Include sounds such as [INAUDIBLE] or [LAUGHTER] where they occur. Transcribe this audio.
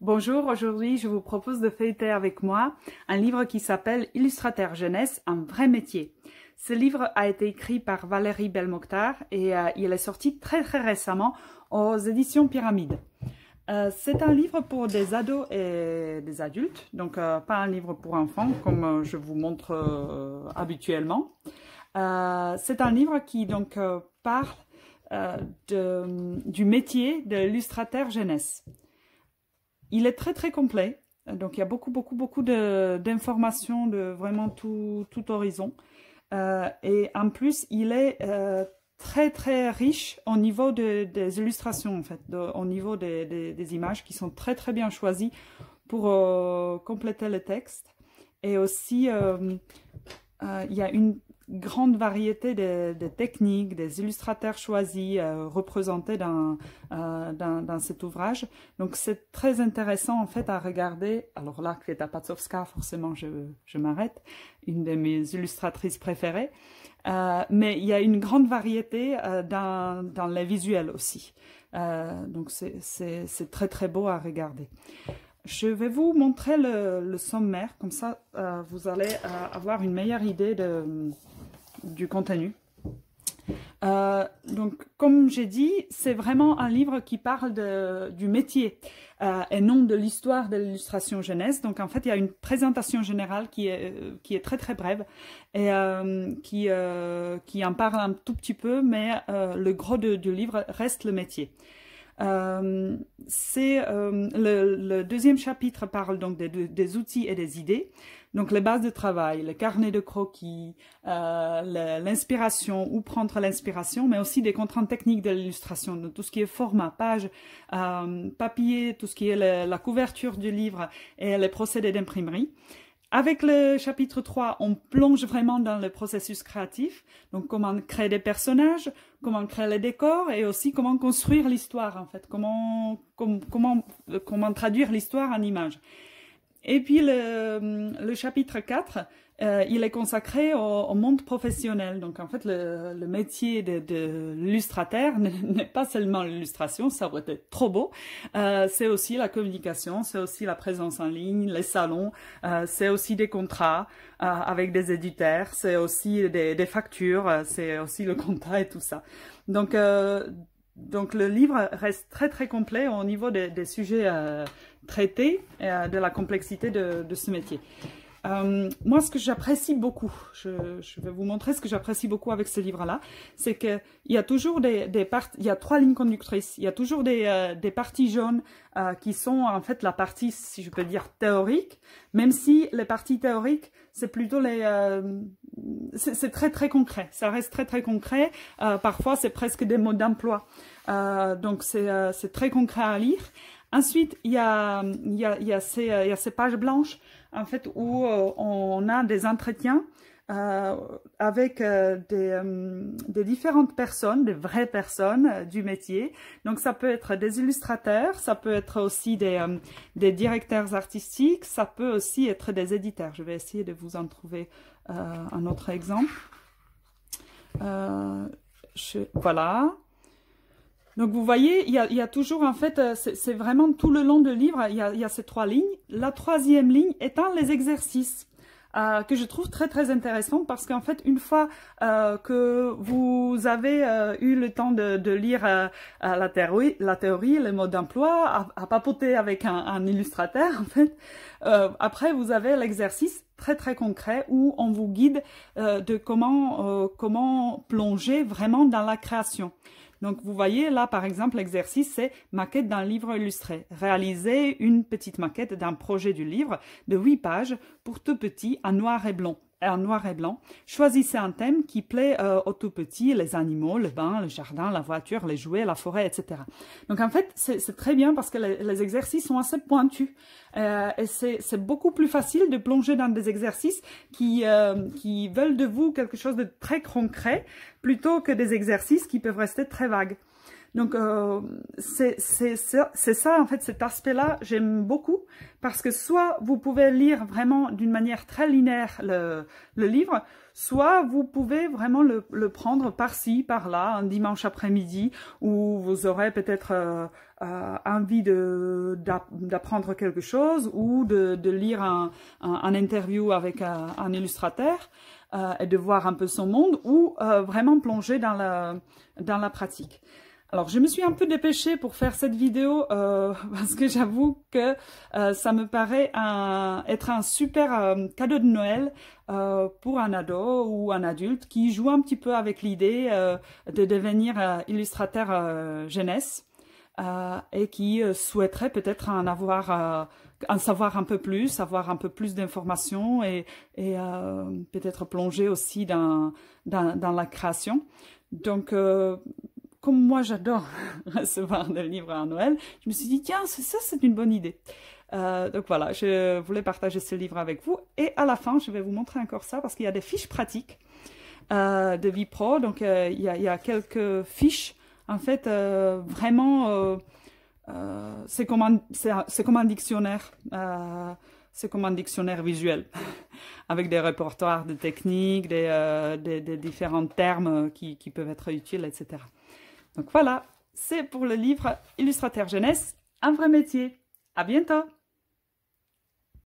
Bonjour, aujourd'hui je vous propose de feuilleter avec moi un livre qui s'appelle Illustrateur jeunesse, un vrai métier. Ce livre a été écrit par Valérie Belmokhtar et euh, il est sorti très très récemment aux éditions Pyramide. Euh, c'est un livre pour des ados et des adultes, donc euh, pas un livre pour enfants comme je vous montre habituellement. c'est un livre qui donc parle du métier de l'illustrateur jeunesse. Il est très très complet. Donc il y a beaucoup beaucoup beaucoup d'informations de, vraiment tout, horizon. Euh, et en plus, il est euh, très très riche au niveau des illustrations en fait, au niveau des, images qui sont très très bien choisies pour euh, compléter le texte. Et aussi euh, il y a une grande variété de, techniques, des illustrateurs choisis, euh, représentés euh, dans, dans, cet ouvrage. Donc c'est très intéressant en fait à regarder. Alors là, Kveta Patsowska, forcément je, je m'arrête, une de mes illustratrices préférées. mais il y a une grande variété dans, dans les visuels aussi. donc c'est très très beau à regarder. Je vais vous montrer le, sommaire, comme ça euh, vous allez euh, avoir une meilleure idée du contenu. Euh, donc, comme j'ai dit, c'est vraiment un livre qui parle du métier et non de l'histoire de l'illustration jeunesse. Donc, en fait, il y a une présentation générale qui est, très très brève et qui en parle un tout petit peu, mais le gros du livre reste le métier. Euh, c'est euh, le, deuxième chapitre parle donc des, outils et des idées, donc les bases de travail, le carnet de croquis, euh, l'inspiration, où prendre l'inspiration, mais aussi des contraintes techniques de l'illustration, tout ce qui est format, page, papier, tout ce qui est la couverture du livre et les procédés d'imprimerie. Avec le chapitre 3, on plonge vraiment dans le processus créatif, donc comment créer des personnages, comment créer les décors et aussi comment construire l'histoire en fait, comment, traduire l'histoire en images. Et puis le, le chapitre 4 euh, il est consacré au, monde professionnel. Donc en fait, le, métier de, l'illustrateur [LAUGHS] n'est pas seulement l'illustration, ça aurait été trop beau. Euh, c'est aussi la communication, c'est aussi la présence en ligne, les salons, euh, c'est aussi des contrats avec des éditeurs, c'est aussi des, factures, c'est aussi le [LAUGHS] contrat et tout ça. Donc donc le livre reste très très complet au niveau des, sujets traités, et, de la complexité de ce métier. Euh, moi, ce que j'apprécie beaucoup, je, je, vais vous montrer ce que j'apprécie beaucoup avec ce livre-là, c'est qu'il y a toujours des, des parties, il y a trois lignes conductrices, il y a toujours des, euh, des parties jaunes euh, qui sont en fait la partie, si je peux dire, théorique, même si les parties théoriques, c'est plutôt les... c'est très très concret, ça reste très très concret, parfois c'est presque des mots d'emploi, donc c'est très concret à lire. Ensuite, il y a, il y, a, il y, a ces, il y a ces pages blanches en fait, où euh, on a des entretiens euh, avec euh, des, différentes personnes, des vraies personnes du métier. Donc ça peut être des illustrateurs, ça peut être aussi des, des directeurs artistiques, ça peut aussi être des éditeurs. Je vais essayer de vous en trouver un autre exemple. Je, voilà. Donc vous voyez, il y a, toujours en fait, euh, c'est vraiment tout le long du livre, il y, a, ces trois lignes. La troisième ligne étant les exercices. Euh, que je trouve très très intéressant parce qu'en fait une fois euh, que vous avez eu le temps de, lire la théorie, la théorie, les modes d'emploi, à, papoter avec un, illustrateur en fait, après vous avez l'exercice très très concret où on vous guide de comment comment plonger vraiment dans la création. Donc, vous voyez là, par exemple, l'exercice, c'est maquette d'un livre illustré. Réaliser une petite maquette d'un projet du livre de huit pages pour tout petit en noir et blanc en noir et blanc. Choisissez un thème qui plaît euh, aux tout petits, les animaux, le bain, le jardin, la voiture, les jouets, la forêt, etc. Donc en fait, c'est très bien parce que les, exercices sont assez pointus. Euh, et c'est beaucoup plus facile de plonger dans des exercices qui, euh, qui veulent de vous quelque chose de très concret plutôt que des exercices qui peuvent rester très vagues. Donc, euh, c'est ça, ça, en fait, cet aspect-là, j'aime beaucoup, parce que soit vous pouvez lire vraiment d'une manière très linéaire le, le, livre, soit vous pouvez vraiment le, le prendre par-ci, par-là, un dimanche après-midi, où vous aurez peut-être euh, euh, envie d'apprendre quelque chose, ou de, de lire un, un, interview avec un, un illustrateur, et de voir un peu son monde, ou vraiment plonger dans la, dans la pratique. Alors, je me suis un peu dépêchée pour faire cette vidéo euh, [LAUGHS] parce que j'avoue que euh, ça me paraît être un super euh, cadeau de Noël pour un ado ou un adulte qui joue un petit peu avec l'idée de devenir illustrateur jeunesse et qui souhaiterait peut-être en avoir, en savoir un peu plus, avoir un peu plus d'informations et, peut-être plonger aussi dans, dans, dans, la création. Donc comme moi j'adore [LAUGHS] recevoir des livres à Noël, je me suis dit, tiens, ça c'est une bonne idée. Euh, donc voilà, je voulais partager ce livre avec vous. Et à la fin, je vais vous montrer encore ça parce qu'il y a des fiches pratiques euh, de Vipro. Donc euh, il, y a, quelques fiches. En fait, vraiment, c'est comme, un, dictionnaire. c'est comme un dictionnaire visuel, [LAUGHS] avec des répertoires de techniques, des, différents termes qui, peuvent être utiles, etc. Donc voilà, c'est pour le livre Illustrateur jeunesse, un vrai métier. À bientôt